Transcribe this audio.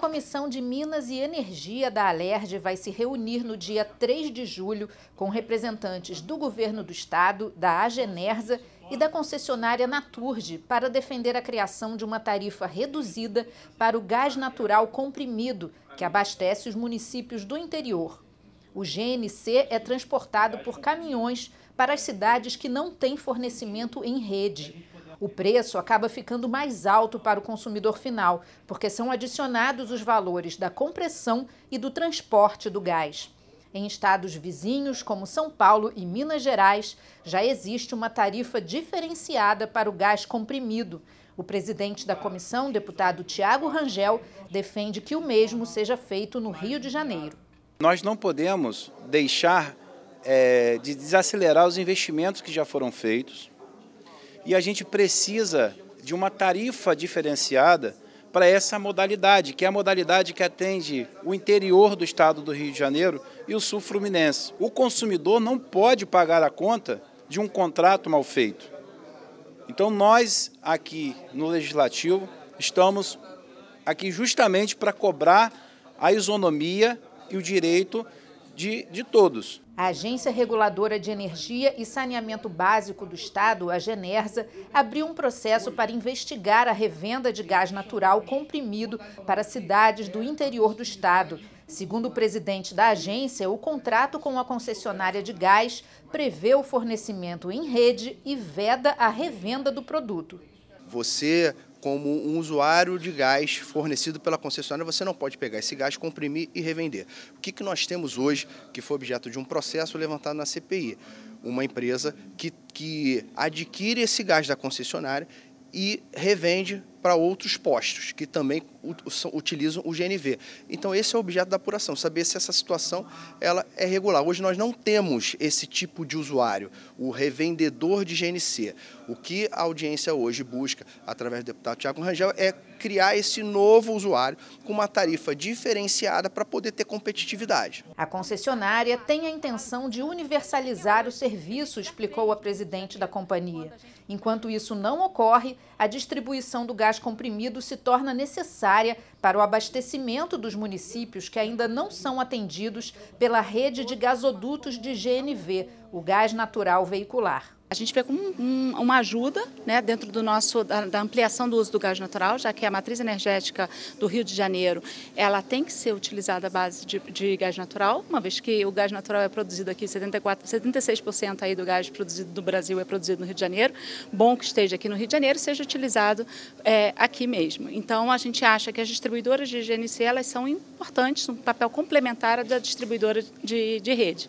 Comissão de Minas e Energia da Alerj vai se reunir no dia 3 de julho com representantes do governo do estado, da Agenersa e da concessionária Naturge para defender a criação de uma tarifa reduzida para o gás natural comprimido que abastece os municípios do interior. O GNC é transportado por caminhões para as cidades que não têm fornecimento em rede o preço acaba ficando mais alto para o consumidor final, porque são adicionados os valores da compressão e do transporte do gás. Em estados vizinhos, como São Paulo e Minas Gerais, já existe uma tarifa diferenciada para o gás comprimido. O presidente da comissão, deputado Tiago Rangel, defende que o mesmo seja feito no Rio de Janeiro. Nós não podemos deixar é, de desacelerar os investimentos que já foram feitos, e a gente precisa de uma tarifa diferenciada para essa modalidade, que é a modalidade que atende o interior do estado do Rio de Janeiro e o sul fluminense. O consumidor não pode pagar a conta de um contrato mal feito. Então nós aqui no legislativo estamos aqui justamente para cobrar a isonomia e o direito de, de todos. A Agência Reguladora de Energia e Saneamento Básico do Estado, a Genersa, abriu um processo para investigar a revenda de gás natural comprimido para cidades do interior do Estado. Segundo o presidente da agência, o contrato com a concessionária de gás prevê o fornecimento em rede e veda a revenda do produto. Você como um usuário de gás fornecido pela concessionária, você não pode pegar esse gás, comprimir e revender. O que, que nós temos hoje, que foi objeto de um processo levantado na CPI? Uma empresa que, que adquire esse gás da concessionária e revende para outros postos que também utilizam o GNV. Então esse é o objeto da apuração, saber se essa situação ela é regular. Hoje nós não temos esse tipo de usuário, o revendedor de GNC. O que a audiência hoje busca, através do deputado Tiago Rangel, é criar esse novo usuário com uma tarifa diferenciada para poder ter competitividade. A concessionária tem a intenção de universalizar o serviço, explicou a presidente da companhia. Enquanto isso não ocorre, a distribuição do gás gás comprimido se torna necessária para o abastecimento dos municípios que ainda não são atendidos pela rede de gasodutos de GNV, o gás natural veicular. A gente vê como um, uma ajuda né, dentro do nosso, da, da, ampliação do uso do gás natural, já que a matriz energética do Rio de Janeiro ela tem que ser utilizada à base de, de gás natural, uma vez que o gás natural é produzido aqui, 74, 76% aí do gás produzido no Brasil é produzido no Rio de Janeiro. Bom que esteja aqui no Rio de Janeiro seja utilizado é, aqui mesmo. Então, a gente acha que as distribuidoras de GNC elas são importantes, um papel complementar da distribuidora de, de rede.